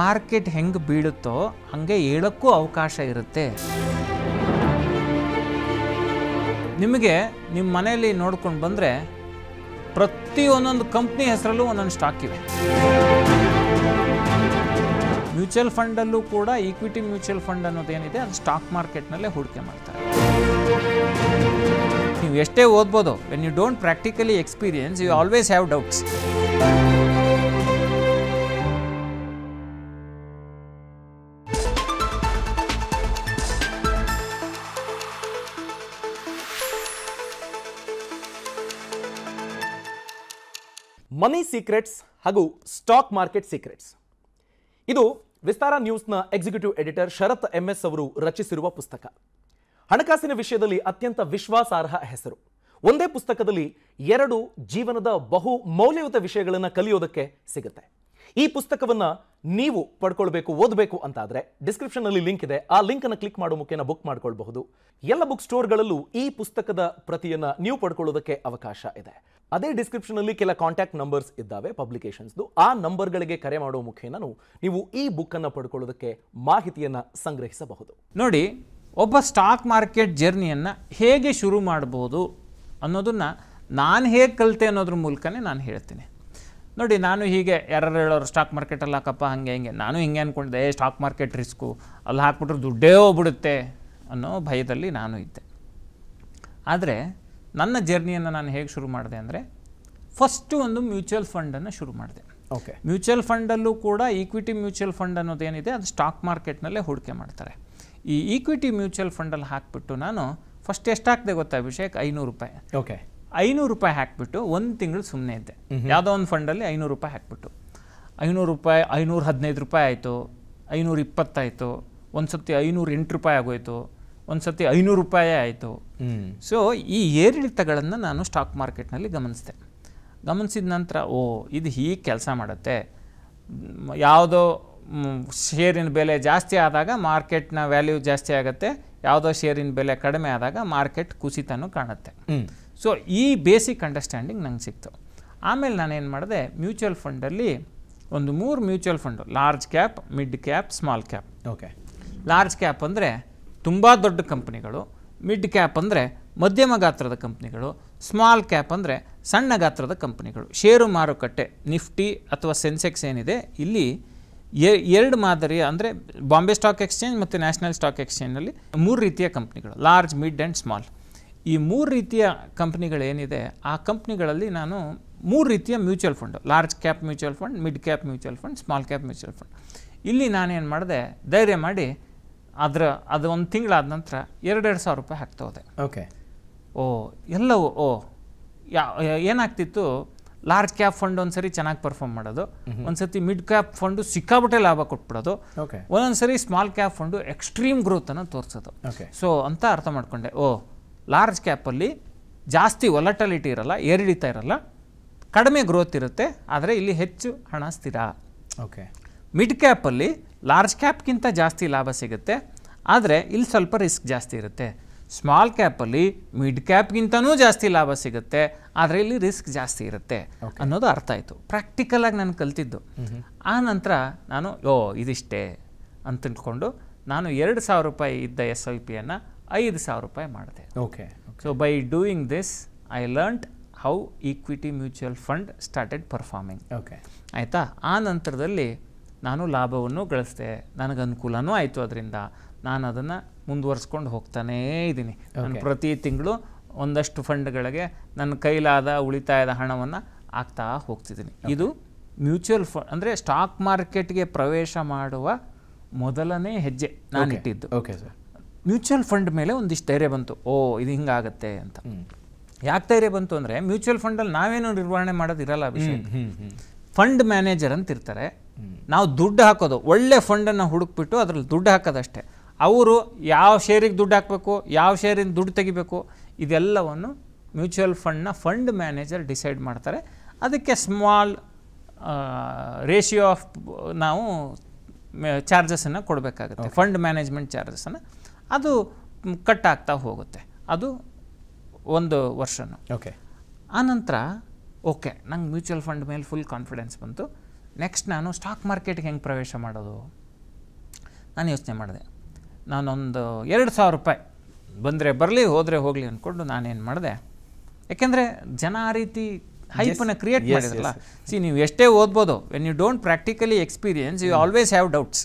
Market ಹೆಂಗೆ ಬೀಳುತ್ತೋ ಹಾಗೆ ಹೇಳೋಕ್ಕೂ ಅವಕಾಶ ಇರುತ್ತೆ ನಿಮಗೆ ನಿಮ್ಮ ಮನೆಯಲ್ಲಿ ನೋಡ್ಕೊಂಡು ಬಂದರೆ ಪ್ರತಿ ಒಂದೊಂದು ಕಂಪ್ನಿ ಹೆಸರಲ್ಲೂ ಒಂದೊಂದು ಸ್ಟಾಕ್ ಇವೆ ಮ್ಯೂಚುವಲ್ ಫಂಡಲ್ಲೂ ಕೂಡ ಈಕ್ವಿಟಿ ಮ್ಯೂಚುವಲ್ ಫಂಡ್ ಅನ್ನೋದೇನಿದೆ ಅದು ಸ್ಟಾಕ್ ಮಾರ್ಕೆಟ್ನಲ್ಲೇ ಹೂಡಿಕೆ ಮಾಡ್ತಾರೆ ನೀವು ಎಷ್ಟೇ ಓದ್ಬೋದು when you don't practically experience you always have doubts money secrets ಹಾಗೂ ಸ್ಟಾಕ್ ಮಾರ್ಕೆಟ್ ಸೀಕ್ರೆಟ್ಸ್ ಇದು ವಿಸ್ತಾರ ನ್ಯೂಸ್ನ executive editor Sharath M S ಅವರು ರಚಿಸಿರುವ ಪುಸ್ತಕ ಹಣಕಾಸಿನ ವಿಷಯದಲ್ಲಿ ಅತ್ಯಂತ ವಿಶ್ವಾಸಾರ್ಹ ಹೆಸರು ಒಂದೇ ಪುಸ್ತಕದಲ್ಲಿ ಎರಡು ಜೀವನದ ಬಹು ಮೌಲ್ಯಯುತ ವಿಷಯಗಳನ್ನು ಕಲಿಯೋದಕ್ಕೆ ಸಿಗುತ್ತೆ ಈ ಪುಸ್ತಕವನ್ನು ನೀವು ಪಡ್ಕೊಳ್ಬೇಕು ಓದಬೇಕು ಅಂತಾದರೆ ಡಿಸ್ಕ್ರಿಪ್ಷನ್ನಲ್ಲಿ ಲಿಂಕ್ ಇದೆ ಆ ಲಿಂಕನ್ನು ಕ್ಲಿಕ್ ಮಾಡೋ ಮುಖೇನ ಬುಕ್ ಮಾಡ್ಕೊಳ್ಬಹುದು ಎಲ್ಲ ಬುಕ್ ಸ್ಟೋರ್ಗಳಲ್ಲೂ ಈ ಪುಸ್ತಕದ ಪ್ರತಿಯನ್ನು ನೀವು ಪಡ್ಕೊಳ್ಳೋದಕ್ಕೆ ಅವಕಾಶ ಇದೆ ಅದೇ ಅಲ್ಲಿ ಕೆಲ ಕಾಂಟ್ಯಾಕ್ಟ್ ನಂಬರ್ಸ್ ಇದ್ದಾವೆ ಪಬ್ಲಿಕೇಶನ್ಸ್ದು ಆ ನಂಬರ್ಗಳಿಗೆ ಕರೆ ಮಾಡೋ ಮುಖೇನೂ ನೀವು ಈ ಬುಕ್ಕನ್ನು ಪಡ್ಕೊಳ್ಳೋದಕ್ಕೆ ಮಾಹಿತಿಯನ್ನು ಸಂಗ್ರಹಿಸಬಹುದು ನೋಡಿ ಒಬ್ಬ ಸ್ಟಾಕ್ ಮಾರ್ಕೆಟ್ ಜರ್ನಿಯನ್ನು ಹೇಗೆ ಶುರು ಮಾಡಬಹುದು ಅನ್ನೋದನ್ನು ನಾನು ಹೇಗೆ ಕಲಿತೆ ಅನ್ನೋದ್ರ ಮೂಲಕನೇ ನಾನು ಹೇಳ್ತೀನಿ ನೋಡಿ ನಾನು ಹೀಗೆ ಯಾರು ಹೇಳೋರು ಸ್ಟಾಕ್ ಮಾರ್ಕೆಟಲ್ಲಿ ಹಾಕಪ್ಪ ಹಂಗೆ ಹಿಂಗೆ ನಾನು ಹಿಂಗೆ ಏ ಸ್ಟಾಕ್ ಮಾರ್ಕೆಟ್ ರಿಸ್ಕು ಅಲ್ಲಿ ಹಾಕ್ಬಿಟ್ರೆ ದುಡ್ಡೇ ಹೋಗ್ಬಿಡುತ್ತೆ ಅನ್ನೋ ಭಯದಲ್ಲಿ ನಾನು ಇದ್ದೆ ಆದರೆ ನನ್ನ ಜರ್ನಿಯನ್ನು ನಾನು ಹೇಗೆ ಶುರು ಮಾಡಿದೆ ಅಂದರೆ ಫಸ್ಟು ಒಂದು ಮ್ಯೂಚುವಲ್ ಫಂಡನ್ನು ಶುರು ಮಾಡಿದೆ ಓಕೆ ಮ್ಯೂಚುವಲ್ ಫಂಡಲ್ಲೂ ಕೂಡ ಈಕ್ವಿಟಿ ಮ್ಯೂಚುವಲ್ ಫಂಡ್ ಅನ್ನೋದೇನಿದೆ ಅದು ಸ್ಟಾಕ್ ಮಾರ್ಕೆಟ್ನಲ್ಲೇ ಹೂಡಿಕೆ ಮಾಡ್ತಾರೆ ಈ ಈಕ್ವಿಟಿ ಮ್ಯೂಚುವಲ್ ಫಂಡಲ್ಲಿ ಹಾಕಿಬಿಟ್ಟು ನಾನು ಫಸ್ಟ್ ಎಷ್ಟು ಹಾಕಿದೆ ಗೊತ್ತಾ ಅಭಿಷೇಕ್ ಐನೂರು ರೂಪಾಯಿ ಓಕೆ ಐನೂರು ರೂಪಾಯಿ ಹಾಕಿಬಿಟ್ಟು ಒಂದು ತಿಂಗಳು ಸುಮ್ಮನೆ ಇದ್ದೆ ಯಾವುದೋ ಒಂದು ಫಂಡಲ್ಲಿ ಐನೂರು ರೂಪಾಯಿ ಹಾಕ್ಬಿಟ್ಟು ಐನೂರು ರೂಪಾಯಿ ಐನೂರು ಹದಿನೈದು ರೂಪಾಯಿ ಆಯಿತು ಐನೂರು ಇಪ್ಪತ್ತಾಯಿತು ಒಂದು ಸತಿ ಐನೂರು ಎಂಟು ರೂಪಾಯಿ ಆಗೋಯಿತು ಒಂದು ಸತಿ ಐನೂರು ರೂಪಾಯಿ ಆಯಿತು ಸೊ ಈ ಏರಿಳಿತಗಳನ್ನು ನಾನು ಸ್ಟಾಕ್ ಮಾರ್ಕೆಟ್ನಲ್ಲಿ ಗಮನಿಸಿದೆ ಗಮನಿಸಿದ ನಂತರ ಓ ಇದು ಹೀಗೆ ಕೆಲಸ ಮಾಡುತ್ತೆ ಯಾವುದೋ ಶೇರಿನ ಬೆಲೆ ಜಾಸ್ತಿ ಆದಾಗ ಮಾರ್ಕೆಟ್ನ ವ್ಯಾಲ್ಯೂ ಜಾಸ್ತಿ ಆಗುತ್ತೆ ಯಾವುದೋ ಶೇರಿನ ಬೆಲೆ ಕಡಿಮೆ ಆದಾಗ ಮಾರ್ಕೆಟ್ ಕುಸಿತನೂ ಕಾಣುತ್ತೆ ಸೊ ಈ ಬೇಸಿಕ್ ಅಂಡರ್ಸ್ಟ್ಯಾಂಡಿಂಗ್ ನಂಗೆ ಸಿಕ್ತು ಆಮೇಲೆ ನಾನೇನು ಮಾಡಿದೆ ಮ್ಯೂಚುವಲ್ ಫಂಡಲ್ಲಿ ಒಂದು ಮೂರು mutual fund large cap mid cap small cap okay large cap ಅಂದರೆ ತುಂಬ ದೊಡ್ಡ ಕಂಪ್ನಿಗಳು ಮಿಡ್ ಕ್ಯಾಪ್ ಅಂದರೆ ಮಧ್ಯಮ ಗಾತ್ರದ ಕಂಪ್ನಿಗಳು ಸ್ಮಾಲ್ ಕ್ಯಾಪ್ ಅಂದರೆ ಸಣ್ಣ ಗಾತ್ರದ ಕಂಪ್ನಿಗಳು ಷೇರು ಮಾರುಕಟ್ಟೆ ನಿಫ್ಟಿ ಅಥವಾ ಸೆನ್ಸೆಕ್ಸ್ ಏನಿದೆ ಇಲ್ಲಿ ಎರಡು ಮಾದರಿಯ ಅಂದರೆ ಬಾಂಬೆ ಸ್ಟಾಕ್ ಎಕ್ಸ್ಚೇಂಜ್ ಮತ್ತು ನ್ಯಾಷನಲ್ ಸ್ಟಾಕ್ ಎಕ್ಸ್ಚೇಂಜ್ನಲ್ಲಿ ಮೂರು ರೀತಿಯ ಕಂಪ್ನಿಗಳು ಲಾರ್ಜ್ ಮಿಡ್ ಆ್ಯಂಡ್ ಸ್ಮಾಲ್ ಈ ಮೂರು ರೀತಿಯ ಕಂಪ್ನಿಗಳೇನಿದೆ ಆ ಕಂಪ್ನಿಗಳಲ್ಲಿ ನಾನು ಮೂರು ರೀತಿಯ mutual fund large cap mutual fund mid cap mutual fund small cap mutual fund ಇಲ್ಲಿ ನಾನೇನು ಮಾಡಿದೆ ಧೈರ್ಯ ಮಾಡಿ ಅದರ ಅದು ಒಂದು ತಿಂಗಳಾದ ನಂತರ ಎರಡೆರಡು ಸಾವಿರ ರೂಪಾಯಿ ಹಾಕ್ತಾ ಹೋದೆ ಓಕೆ ಓ ಎಲ್ಲವೂ ಓ ಯಾ ಏನಾಗ್ತಿತ್ತು ಲಾರ್ಜ್ ಕ್ಯಾಪ್ ಫಂಡ್ ಒಂದು ಸರಿ ಚೆನ್ನಾಗಿ ಪರ್ಫಾರ್ಮ್ ಮಾಡೋದು ಒಂದು ಸತಿ ಮಿಡ್ ಕ್ಯಾಪ್ ಫಂಡು ಸಿಕ್ಕಾಬಿಟ್ಟೆ ಲಾಭ ಕೊಟ್ಬಿಡೋದು ಒಂದೊಂದು ಸರಿ ಸ್ಮಾಲ್ ಕ್ಯಾಪ್ ಫಂಡು ಎಕ್ಸ್ಟ್ರೀಮ್ ಗ್ರೋತನ್ನು ತೋರಿಸೋದು ಸೊ ಅಂತ ಅರ್ಥ ಮಾಡ್ಕೊಂಡೆ ಓ ಲಾರ್ಜ್ ಕ್ಯಾಪಲ್ಲಿ ಜಾಸ್ತಿ ಒಲಟಲಿಟಿ ಇರಲ್ಲ ಏರಿಳಿತ ಇರಲ್ಲ ಕಡಿಮೆ ಗ್ರೋತ್ ಇರುತ್ತೆ ಆದರೆ ಇಲ್ಲಿ ಹೆಚ್ಚು ಹಣ ಸ್ಥಿರ ಓಕೆ ಮಿಡ್ ಕ್ಯಾಪಲ್ಲಿ ಲಾರ್ಜ್ ಕ್ಯಾಪ್ಗಿಂತ ಜಾಸ್ತಿ ಲಾಭ ಸಿಗುತ್ತೆ ಆದರೆ ಇಲ್ಲಿ ಸ್ವಲ್ಪ ರಿಸ್ಕ್ ಜಾಸ್ತಿ ಇರುತ್ತೆ ಸ್ಮಾಲ್ ಕ್ಯಾಪಲ್ಲಿ ಮಿಡ್ ಕ್ಯಾಪ್ಗಿಂತನೂ ಜಾಸ್ತಿ ಲಾಭ ಸಿಗುತ್ತೆ ಆದರೆ ಇಲ್ಲಿ ರಿಸ್ಕ್ ಜಾಸ್ತಿ ಇರುತ್ತೆ ಅನ್ನೋದು ಅರ್ಥ ಆಯಿತು ಪ್ರಾಕ್ಟಿಕಲಾಗಿ ನಾನು ಕಲ್ತಿದ್ದು ಆ ನಂತರ ನಾನು ಓ ಇದಿಷ್ಟೇ ಅಂತ ನಾನು ಎರಡು ಸಾವಿರ ರೂಪಾಯಿ ಇದ್ದ ಎಸ್ ಐ ಪಿಯನ್ನು ಐದು ಸಾವಿರ ರೂಪಾಯಿ ಮಾಡಿದೆ okay so by doing this I learn how equity mutual fund started performing okay ಆಯಿತಾ ಆ ನಂತರದಲ್ಲಿ ನಾನು ಲಾಭವನ್ನು ಗಳಿಸಿದೆ ನನಗೆ ಅನುಕೂಲನೂ ಆಯಿತು ಅದರಿಂದ ನಾನು ಅದನ್ನು ಮುಂದುವರಿಸ್ಕೊಂಡು ಹೋಗ್ತಾನೇ ಇದ್ದೀನಿ ನಾನು ಪ್ರತಿ ತಿಂಗಳು ಒಂದಷ್ಟು ಫಂಡ್ಗಳಿಗೆ ನನ್ನ ಕೈಲಾದ ಉಳಿತಾಯದ ಹಣವನ್ನು ಆಗ್ತಾ ಹೋಗ್ತಿದ್ದೀನಿ ಇದು ಮ್ಯೂಚುವಲ್ ಫಂಡ್ ಅಂದರೆ ಸ್ಟಾಕ್ ಮಾರ್ಕೆಟ್ಗೆ ಪ್ರವೇಶ ಮಾಡುವ ಮೊದಲನೇ ಹೆಜ್ಜೆ ನಾನು ಇಟ್ಟಿದ್ದು ಓಕೆ ಸರ್ ಮ್ಯೂಚುವಲ್ ಫಂಡ್ ಮೇಲೆ ಒಂದಿಷ್ಟು ಧೈರ್ಯ ಬಂತು ಓ ಇದು ಹಿಂಗಾಗತ್ತೆ ಅಂತ ಯಾಕೆ ಧೈರ್ಯ ಬಂತು ಅಂದರೆ ಮ್ಯೂಚುವಲ್ ಫಂಡಲ್ಲಿ ನಾವೇನು ನಿರ್ವಹಣೆ ಮಾಡೋದು ಇರಲ್ಲ ಅಭಿಷೇಕ್ ಫಂಡ್ ಮ್ಯಾನೇಜರ್ ಅಂತ ಇರ್ತಾರೆ ನಾವು ದುಡ್ಡು ಹಾಕೋದು ಒಳ್ಳೆ ಫಂಡನ್ನು ಹುಡುಕ್ಬಿಟ್ಟು ಅದರಲ್ಲಿ ದುಡ್ಡು ಹಾಕೋದಷ್ಟೇ ಅವರು ಯಾವ ಶೇರಿಗೆ ದುಡ್ಡು ಹಾಕಬೇಕು ಯಾವ ಶೇರಿಂದ ದುಡ್ಡು ತೆಗಿಬೇಕು ಇದೆಲ್ಲವನ್ನು ಮ್ಯೂಚುವಲ್ ಫಂಡ್ನ ಫಂಡ್ ಮ್ಯಾನೇಜರ್ ಡಿಸೈಡ್ ಮಾಡ್ತಾರೆ ಅದಕ್ಕೆ ಸ್ಮಾಲ್ ರೇಷಿಯೋ ಆಫ್ ನಾವು ಚಾರ್ಜಸನ್ನು ಕೊಡಬೇಕಾಗುತ್ತೆ ಫಂಡ್ ಮ್ಯಾನೇಜ್ಮೆಂಟ್ ಚಾರ್ಜಸನ್ನು ಅದು ಕಟ್ ಆಗ್ತಾ ಹೋಗುತ್ತೆ ಅದು ಒಂದು ವರ್ಷನೂ ಓಕೆ ಆನಂತರ ಓಕೆ ನಂಗೆ ಮ್ಯೂಚುವಲ್ ಫಂಡ್ ಮೇಲೆ ಫುಲ್ ಕಾನ್ಫಿಡೆನ್ಸ್ ಬಂತು ನೆಕ್ಸ್ಟ್ ನಾನು ಸ್ಟಾಕ್ ಮಾರ್ಕೆಟ್ಗೆ ಹೆಂಗೆ ಪ್ರವೇಶ ಮಾಡೋದು ನಾನು ಯೋಚನೆ ಮಾಡಿದೆ ನಾನೊಂದು ಎರಡು ಸಾವಿರ ರೂಪಾಯಿ ಬಂದರೆ ಬರಲಿ ಹೋದರೆ ಹೋಗಲಿ ಅಂದ್ಕೊಂಡು ನಾನೇನು ಮಾಡಿದೆ ಯಾಕೆಂದರೆ ಜನ ಆ ರೀತಿ ಹೈಪನ್ನು ಕ್ರಿಯೇಟ್ ಮಾಡಿದ್ರಲ್ಲ ಸಿ ನೀವು ಎಷ್ಟೇ ಓದ್ಬೋದು when you don't practically experience you always have doubts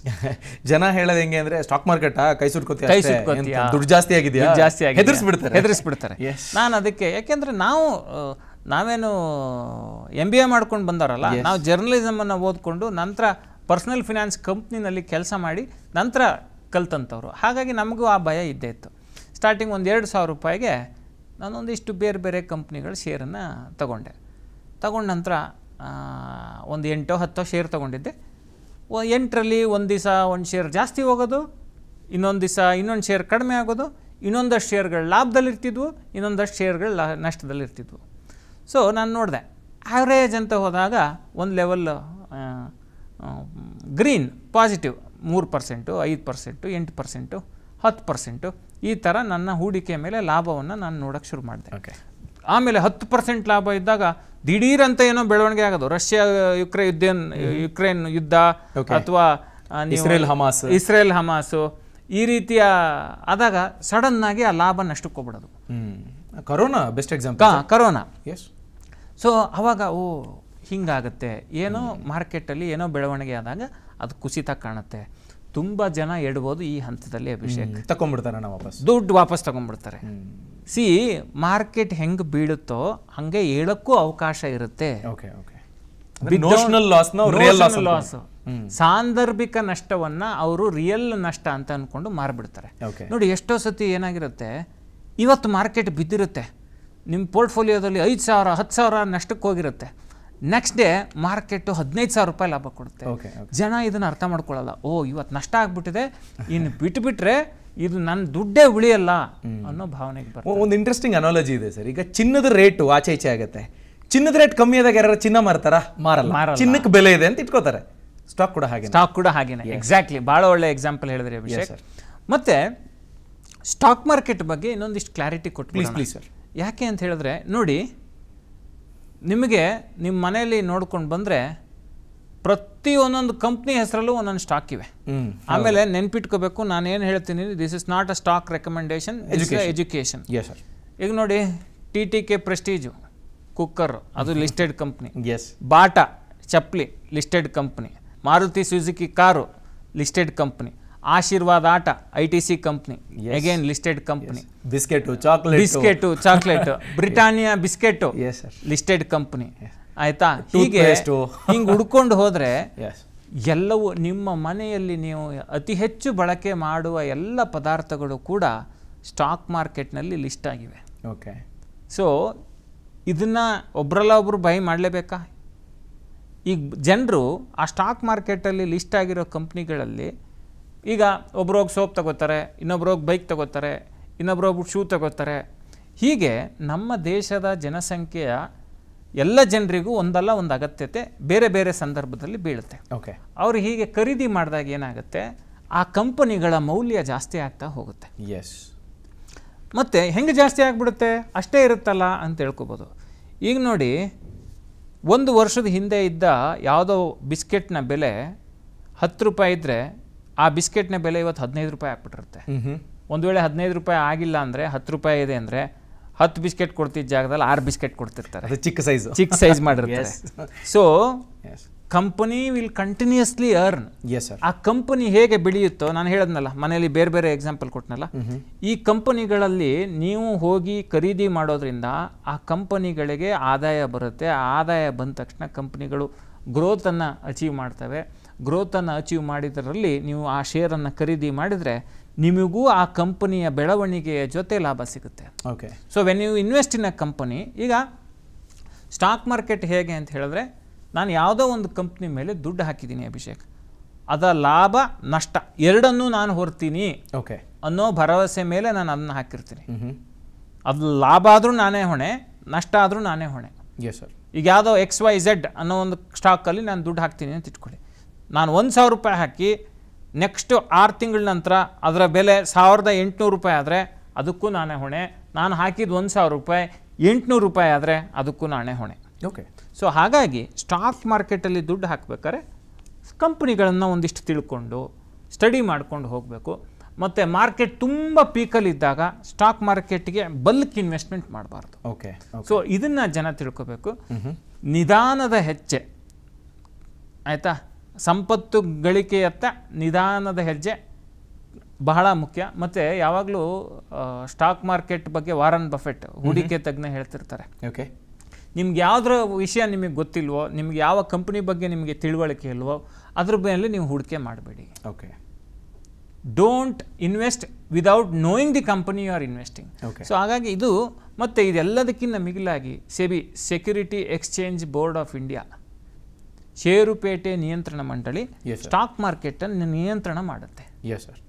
ಜನ ಹೇಳೋದು ಹೆಂಗೆ ಅಂದರೆ ಸ್ಟಾಕ್ ಮಾರ್ಕೆಟ್ ಕೈ ಕೈ ದುಡ್ಡು ಜಾಸ್ತಿ ಆಗಿದೆಯಾ ಜಾಸ್ತಿ ಆಗಿ ಹೆದರಿಸ್ಬಿಡ್ತಾರೆ ಹೆದರಿಸ್ಬಿಡ್ತಾರೆ ನಾನು ಅದಕ್ಕೆ ಯಾಕೆಂದರೆ ನಾವು ನಾವೇನು ಎಮ್ ಬಿ ಎ ಮಾಡ್ಕೊಂಡು ಬಂದವರಲ್ಲ ನಾವು ಜರ್ನಲಿಸಮನ್ನು ಓದ್ಕೊಂಡು ನಂತರ ಪರ್ಸನಲ್ ಫಿನಾನ್ಸ್ ಕಂಪ್ನಿನಲ್ಲಿ ಕೆಲಸ ಮಾಡಿ ನಂತರ ಕಲ್ತಂಥವ್ರು ಹಾಗಾಗಿ ನಮಗೂ ಆ ಭಯ ಇದ್ದೇ ಇತ್ತು ಸ್ಟಾರ್ಟಿಂಗ್ ಒಂದು ಎರಡು ಸಾವಿರ ರೂಪಾಯಿಗೆ ನಾನೊಂದಿಷ್ಟು ಬೇರೆ ಬೇರೆ ಕಂಪ್ನಿಗಳ ಶೇರನ್ನು ತಗೊಂಡೆ ತಗೊಂಡ ನಂತರ ಒಂದು ಎಂಟೋ ಹತ್ತೋ ಶೇರ್ ತೊಗೊಂಡಿದ್ದೆ ಎಂಟರಲ್ಲಿ ಒಂದು ದಿವಸ ಒಂದು ಶೇರ್ ಜಾಸ್ತಿ ಹೋಗೋದು ಇನ್ನೊಂದು ದಿವಸ ಇನ್ನೊಂದು ಶೇರ್ ಕಡಿಮೆ ಆಗೋದು ಇನ್ನೊಂದಷ್ಟು ಶೇರ್ಗಳು ಲಾಭದಲ್ಲಿರ್ತಿದ್ವು ಇನ್ನೊಂದಷ್ಟು ಶೇರ್ಗಳು ಲಾ ನಷ್ಟದಲ್ಲಿರ್ತಿದ್ವು ಸೊ ನಾನು ನೋಡಿದೆ ಆವ್ರೇಜ್ ಅಂತ ಹೋದಾಗ ಒಂದು ಲೆವೆಲ್ ಗ್ರೀನ್ ಪಾಸಿಟಿವ್ ಮೂರು ಪರ್ಸೆಂಟು ಐದು ಪರ್ಸೆಂಟು ಎಂಟು ಪರ್ಸೆಂಟು ಹತ್ತು ಪರ್ಸೆಂಟು ಈ ಥರ ನನ್ನ ಹೂಡಿಕೆ ಮೇಲೆ ಲಾಭವನ್ನು ನಾನು ನೋಡೋಕ್ಕೆ ಶುರು ಮಾಡಿದೆ ಓಕೆ ಆಮೇಲೆ ಹತ್ತು ಪರ್ಸೆಂಟ್ ಲಾಭ ಇದ್ದಾಗ ದಿಢೀರಂತ ಏನೋ ಬೆಳವಣಿಗೆ ಆಗೋದು ರಷ್ಯಾ ಯುಕ್ರೇನ್ ಯುಕ್ರೇನ್ ಯುದ್ಧ ಅಥವಾ ಇಸ್ರೇಲ್ ಹಮಾಸ್ ಇಸ್ರೇಲ್ ಹಮಾಸು ಈ ರೀತಿಯ ಆದಾಗ ಸಡನ್ ಆಗಿ ಆ ಲಾಭ ನಷ್ಟಕ್ಕೋಗ್ಬಿಡೋದು corona best example corona is so ಅವಾಗ ಓ ಹಿಂಗಾಗುತ್ತೆ ಏನೋ ಮಾರ್ಕೆಟಲ್ಲಿ ಏನೋ ಬೆಳವಣಿಗೆ ಆದಾಗ ಅದು ಕುಸಿತ ಕಾಣುತ್ತೆ ತುಂಬ ಜನ ಎಡ್ಬೋದು ಈ ಹಂತದಲ್ಲಿ ಅಭಿಷೇಕ್ ತಗೊಂಡ್ಬಿಡ್ತಾರೆ ವಾಪಸ್ ದುಡ್ಡು ವಾಪಸ್ ತಗೊಂಡ್ಬಿಡ್ತಾರೆ ಸಿ ಮಾರ್ಕೆಟ್ ಹೆಂಗ್ ಬೀಳುತ್ತೋ ಹಂಗೆ ಹೇಳಕ್ಕೂ ಅವಕಾಶ ಇರುತ್ತೆ ಲಾಸ್ ಸಾಂದರ್ಭಿಕ ನಷ್ಟವನ್ನ ಅವರು ರಿಯಲ್ ನಷ್ಟ ಅಂತ ಅನ್ಕೊಂಡು ಮಾರ್ಬಿಡ್ತಾರೆ ನೋಡಿ ಎಷ್ಟೋ ಸತಿ ಏನಾಗಿರುತ್ತೆ ಇವತ್ತು ಮಾರ್ಕೆಟ್ ಬಿದ್ದಿರುತ್ತೆ ನಿಮ್ಮ ಪೋರ್ಟ್ಫೋಲಿಯೋದಲ್ಲಿ ಐದು ಸಾವಿರ ಹತ್ತು ಸಾವಿರ ನಷ್ಟಕ್ಕೆ ಹೋಗಿರುತ್ತೆ ನೆಕ್ಸ್ಟ್ ಡೇ ಮಾರ್ಕೆಟು ಹದಿನೈದು ಸಾವಿರ ರೂಪಾಯಿ ಲಾಭ ಕೊಡುತ್ತೆ ಜನ ಇದನ್ನ ಅರ್ಥ ಮಾಡ್ಕೊಳ್ಳಲ್ಲ ಓ ಇವತ್ತು ನಷ್ಟ ಆಗ್ಬಿಟ್ಟಿದೆ ಇನ್ನು ಬಿಟ್ಬಿಟ್ರೆ ಇದು ನನ್ನ ದುಡ್ಡೇ ಉಳಿಯಲ್ಲ ಅನ್ನೋ ಭಾವನೆಗೆ ಒಂದು ಇಂಟ್ರೆಸ್ಟಿಂಗ್ ಅನಾಲಜಿ ಇದೆ ಸರ್ ಈಗ ಚಿನ್ನದ ರೇಟು ಆಚೆ ಈಚೆ ಆಗುತ್ತೆ ಚಿನ್ನದ ರೇಟ್ ಕಮ್ಮಿ ಆದಾಗ ಯಾರು ಚಿನ್ನ ಮಾರ್ತಾರ ಮಾರಲ್ಲ ಚಿನ್ನಕ್ಕೆ ಬೆಲೆ ಇದೆ ಅಂತ ಇಟ್ಕೋತಾರೆ ಸ್ಟಾಕ್ ಕೂಡ ಹಾಗೆ ಸ್ಟಾಕ್ ಕೂಡ ಹಾಗೇನೆ ಎಕ್ಸಾಕ್ಟ್ಲಿ ಭಾಳ ಒಳ್ಳೆ ಎಕ್ಸಾಂಪಲ್ ಹೇಳಿದ್ರೆ ಅಭಿಷೇಕ್ ಮತ್ತೆ ಸ್ಟಾಕ್ ಮಾರ್ಕೆಟ್ ಬಗ್ಗೆ ಇನ್ನೊಂದಿಷ್ಟು ಕ್ಲಾರಿಟಿ ಕೊಟ್ಟು ಪ್ಲೀಸ್ ಪ್ಲೀಸ್ ಸರ್ ಯಾಕೆ ಅಂತ ಹೇಳಿದ್ರೆ ನೋಡಿ ನಿಮಗೆ ನಿಮ್ಮ ಮನೆಯಲ್ಲಿ ನೋಡ್ಕೊಂಡು ಬಂದರೆ ಪ್ರತಿ ಒಂದೊಂದು ಕಂಪ್ನಿ ಹೆಸರಲ್ಲೂ ಒಂದೊಂದು ಸ್ಟಾಕ್ ಇವೆ ಆಮೇಲೆ ನೆನ್ಪಿಟ್ಕೋಬೇಕು ನಾನು ಏನು ಹೇಳ್ತೀನಿ this is not a stock recommendation education ಈಗ ನೋಡಿ T T K prestige cooker ಅದು ಲಿಸ್ಟೆಡ್ ಕಂಪ್ನಿ ಎಸ್ ಬಾಟಾ ಚಪ್ಲಿ listed company Maruti Suzuki car listed company Aashirvaad atta I T C company again listed company biscuit chocolate biscuit chocolate Britannia biscuit listed company ಆಯ್ತಾ ಹೀಗೆ ಹಿಂಗೆ ಹುಡ್ಕೊಂಡು ಹೋದರೆ ಎಲ್ಲವೂ ನಿಮ್ಮ ಮನೆಯಲ್ಲಿ ನೀವು ಅತಿ ಹೆಚ್ಚು ಬಳಕೆ ಮಾಡುವ ಎಲ್ಲ ಪದಾರ್ಥಗಳು ಕೂಡ ಸ್ಟಾಕ್ ಮಾರ್ಕೆಟ್ನಲ್ಲಿ ಲಿಸ್ಟ್ ಆಗಿವೆ ಓಕೆ ಸೊ ಇದನ್ನ ಒಬ್ಬರಲ್ಲ ಒಬ್ರು ಬೈ ಮಾಡಲೇಬೇಕಾ ಈಗ ಜನರು ಆ ಸ್ಟಾಕ್ ಮಾರ್ಕೆಟಲ್ಲಿ ಲಿಸ್ಟ್ ಆಗಿರೋ ಕಂಪ್ನಿಗಳಲ್ಲಿ ಈಗ ಒಬ್ರೋಗಿ ಸೋಪ್ ತಗೋತಾರೆ ಇನ್ನೊಬ್ರೋಗಿ ಬೈಕ್ ತಗೋತಾರೆ ಇನ್ನೊಬ್ರು ಶೂ ತಗೋತಾರೆ ಹೀಗೆ ನಮ್ಮ ದೇಶದ ಜನಸಂಖ್ಯೆಯ ಎಲ್ಲ ಜನರಿಗೂ ಒಂದಲ್ಲ ಒಂದು ಅಗತ್ಯತೆ ಬೇರೆ ಬೇರೆ ಸಂದರ್ಭದಲ್ಲಿ ಬೀಳುತ್ತೆ ಓಕೆ ಅವರು ಹೀಗೆ ಖರೀದಿ ಮಾಡಿದಾಗ ಏನಾಗುತ್ತೆ ಆ ಕಂಪನಿಗಳ ಮೌಲ್ಯ ಜಾಸ್ತಿ ಆಗ್ತಾ ಹೋಗುತ್ತೆ ಎಸ್ ಮತ್ತು ಹೆಂಗೆ ಜಾಸ್ತಿ ಆಗಿಬಿಡುತ್ತೆ ಅಷ್ಟೇ ಇರುತ್ತಲ್ಲ ಅಂತ ಹೇಳ್ಕೊಬೋದು ಈಗ ನೋಡಿ ಒಂದು ವರ್ಷದ ಹಿಂದೆ ಇದ್ದ ಯಾವುದೋ ಬಿಸ್ಕೆಟ್ನ ಬೆಲೆ ಹತ್ತು ರೂಪಾಯಿ ಇದ್ದರೆ ಆ ಬಿಸ್ಕೆಟ್ನ ಬೆಲೆ ಇವತ್ತು ಹದಿನೈದು ರೂಪಾಯಿ ಆಗ್ಬಿಟ್ಟಿರುತ್ತೆ ಒಂದು ವೇಳೆ ಹದಿನೈದು ರೂಪಾಯಿ ಆಗಿಲ್ಲ ಅಂದರೆ ಹತ್ತು ರೂಪಾಯಿ ಇದೆ ಅಂದರೆ ಹತ್ತು ಬಿಸ್ಕೆಟ್ ಕೊಡ್ತಿದ್ದ ಜಾಗದಲ್ಲಿ ಆರು ಬಿಸ್ಕೆಟ್ ಕೊಡ್ತಿರ್ತಾರೆ ಅದು ಚಿಕ್ಕ ಸೈಜ್ ಚಿಕ್ಕ ಸೈಜ್ ಮಾಡಿರ್ತಾರೆ so company will continuously earns sir ಆ ಕಂಪನಿ ಹೇಗೆ ಬೆಳೆಯುತ್ತೋ ನಾನು ಹೇಳಿದ್ನಲ್ಲ ಮನೆಯಲ್ಲಿ ಬೇರೆ ಬೇರೆ ಎಕ್ಸಾಂಪಲ್ ಕೊಟ್ಟನಲ್ಲ ಈ ಕಂಪನಿಗಳಲ್ಲಿ ನೀವು ಹೋಗಿ ಖರೀದಿ ಮಾಡೋದ್ರಿಂದ ಆ ಕಂಪನಿಗಳಿಗೆ ಆದಾಯ ಬರುತ್ತೆ ಆದಾಯ ಬಂದ ತಕ್ಷಣ ಕಂಪನಿಗಳು ಗ್ರೋತನ್ನು ಅಚೀವ್ ಮಾಡ್ತವೆ ಗ್ರೋತನ್ನು ಅಚೀವ್ ಮಾಡಿದ್ರಲ್ಲಿ ನೀವು ಆ ಶೇರನ್ನು ಖರೀದಿ ಮಾಡಿದರೆ ನಿಮಗೂ ಆ ಕಂಪನಿಯ ಬೆಳವಣಿಗೆಯ ಜೊತೆ ಲಾಭ ಸಿಗುತ್ತೆ okay so when you invest in a company ಈಗ ಸ್ಟಾಕ್ ಮಾರ್ಕೆಟ್ ಹೇಗೆ ಅಂತ ಹೇಳಿದ್ರೆ ನಾನು ಯಾವುದೋ ಒಂದು ಕಂಪ್ನಿ ಮೇಲೆ ದುಡ್ಡು ಹಾಕಿದ್ದೀನಿ ಅಭಿಷೇಕ್ ಅದರ ಲಾಭ ನಷ್ಟ ಎರಡನ್ನೂ ನಾನು ಹೊರ್ತೀನಿ ಓಕೆ ಅನ್ನೋ ಭರವಸೆ ಮೇಲೆ ನಾನು ಅದನ್ನ ಹಾಕಿರ್ತೀನಿ mm-hmm. ಅದು ಲಾಭ ಆದರೂ ನಾನೇ ಹೊಣೆ ನಷ್ಟ ಆದರೂ ನಾನೇ ಹೊಣೆ ಎಸ್ ಸರ್ ಈಗ ಯಾವುದೋ ಎಕ್ಸ್ ವೈ ಝೆಡ್ ಅನ್ನೋ ಒಂದು ಸ್ಟಾಕಲ್ಲಿ ನಾನು ದುಡ್ಡು ಹಾಕ್ತೀನಿ ಅಂತ ಇಟ್ಕೊಳ್ಳಿ ನಾನು ಒಂದು ಸಾವಿರ ರೂಪಾಯಿ ಹಾಕಿ ನೆಕ್ಸ್ಟು ಆರು ತಿಂಗಳ ನಂತರ ಅದರ ಬೆಲೆ ಸಾವಿರದ ಎಂಟುನೂರು ರೂಪಾಯಿ ಆದರೆ ಅದಕ್ಕೂ ನಾನೇ ಹೊಣೆ ನಾನು ಹಾಕಿದ ಒಂದು ಸಾವಿರ ರೂಪಾಯಿ ಎಂಟುನೂರು ರೂಪಾಯಿ ಆದರೆ ಅದಕ್ಕೂ ನಾನೇ ಹೊಣೆ ಓಕೆ ಸೊ ಹಾಗಾಗಿ ಸ್ಟಾಕ್ ಮಾರ್ಕೆಟಲ್ಲಿ ದುಡ್ಡು ಹಾಕಬೇಕಾದ್ರೆ ಕಂಪ್ನಿಗಳನ್ನು ಒಂದಿಷ್ಟು ತಿಳ್ಕೊಂಡು ಸ್ಟಡಿ ಮಾಡ್ಕೊಂಡು ಹೋಗಬೇಕು ಮತ್ತು ಮಾರ್ಕೆಟ್ ತುಂಬ ಪೀಕಲ್ಲಿದ್ದಾಗ ಸ್ಟಾಕ್ ಮಾರ್ಕೆಟ್ಗೆ ಬಲ್ಕ್ ಇನ್ವೆಸ್ಟ್ಮೆಂಟ್ ಮಾಡಬಾರ್ದು ಓಕೆ ಸೊ ಇದನ್ನು ಜನ ತಿಳ್ಕೊಬೇಕು ನಿಧಾನದ ಹೆಚ್ಚೆ ಆಯಿತಾ ಸಂಪತ್ತು ಗಳಿಕೆಯತ್ತ ನಿಧಾನದ ಹೆಜ್ಜೆ ಬಹಳ ಮುಖ್ಯ ಮತ್ತು ಯಾವಾಗಲೂ ಸ್ಟಾಕ್ ಮಾರ್ಕೆಟ್ ಬಗ್ಗೆ ವಾರನ್ ಬಫೆಟ್ ಹೂಡಿಕೆ ತಜ್ಞ ಹೇಳ್ತಿರ್ತಾರೆ ಓಕೆ ನಿಮ್ಗೆ ಯಾವುದ್ರ ವಿಷಯ ನಿಮಗೆ ಗೊತ್ತಿಲ್ವೋ ನಿಮ್ಗೆ ಯಾವ ಕಂಪ್ನಿ ಬಗ್ಗೆ ನಿಮಗೆ ತಿಳುವಳಿಕೆ ಇಲ್ವೋ ಅದ್ರ ಮೇಲೆ ನೀವು ಹೂಡಿಕೆ ಮಾಡಬೇಡಿ okay don't invest without knowing the company you are investing so ಹಾಗಾಗಿ ಇದು ಮತ್ತು ಇದೆಲ್ಲದಕ್ಕಿಂತ ಮಿಗಿಲಾಗಿ SEBI security exchange board of India ಷೇರುಪೇಟೆ ನಿಯಂತ್ರಣ ಮಂಡಳಿ ಸ್ಟಾಕ್ ಮಾರ್ಕೆಟನ್ನು ನಿಯಂತ್ರಣ ಮಾಡುತ್ತೆ ಸರ್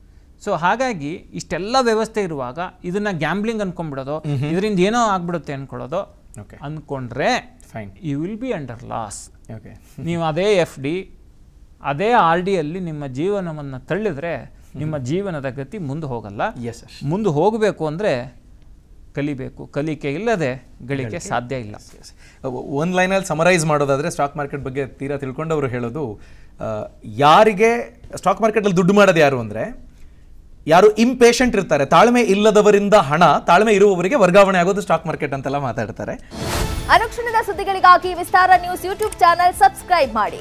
ಸೊ ಹಾಗಾಗಿ ಇಷ್ಟೆಲ್ಲ ವ್ಯವಸ್ಥೆ ಇರುವಾಗ ಇದನ್ನ ಗ್ಯಾಂಬ್ಲಿಂಗ್ ಅನ್ಕೊಂಡ್ಬಿಡೋದು mm-hmm. ಇದರಿಂದ ಏನೋ ಆಗ್ಬಿಡುತ್ತೆ ಅನ್ಕೊಳ್ಳೋದು ಅಂದ್ಕೊಂಡ್ರೆ fine you will be under loss ನೀವು ಅದೇ ಎಫ್ ಡಿ ಅದೇ ಆರ್ ಡಿಯಲ್ಲಿ ನಿಮ್ಮ ಜೀವನವನ್ನು ತಳ್ಳಿದ್ರೆ ನಿಮ್ಮ mm-hmm. ಜೀವನದ ಗತಿ ಮುಂದೆ ಹೋಗಲ್ಲ ಮುಂದೆ ಹೋಗಬೇಕು ಅಂದರೆ ಕಲಿಬೇಕು ಕಲಿಕೆ ಇಲ್ಲದೆ ಗಳಿಕೆ ಸಾಧ್ಯ ಇಲ್ಲ ಒನ್ ಲೈನಲ್ಲಿ ಸಮರೈಸ್ ಮಾಡೋದಾದರೆ ಸ್ಟಾಕ್ ಮಾರ್ಕೆಟ್ ಬಗ್ಗೆ ತೀರಾ ತಿಳ್ಕೊಂಡವರು ಹೇಳೋದು ಯಾರಿಗೆ ಸ್ಟಾಕ್ ಮಾರ್ಕೆಟಲ್ಲಿ ದುಡ್ಡು ಮಾಡೋದು ಯಾರು ಅಂದರೆ ಯಾರು ಇಂಪೇಷಂಟ್ ಇರ್ತಾರೆ ತಾಳ್ಮೆ ಇಲ್ಲದವರಿಂದ ಹಣ ತಾಳ್ಮೆ ಇರುವವರಿಗೆ ವರ್ಗಾವಣೆ ಆಗೋದು ಸ್ಟಾಕ್ ಮಾರ್ಕೆಟ್ ಅಂತೆಲ್ಲ ಮಾತಾಡ್ತಾರೆ ಅನುಕ್ಷಣದ ಸುದ್ದಿಗಳಿಗಾಗಿ Vistara news YouTube channel subscribe ಮಾಡಿ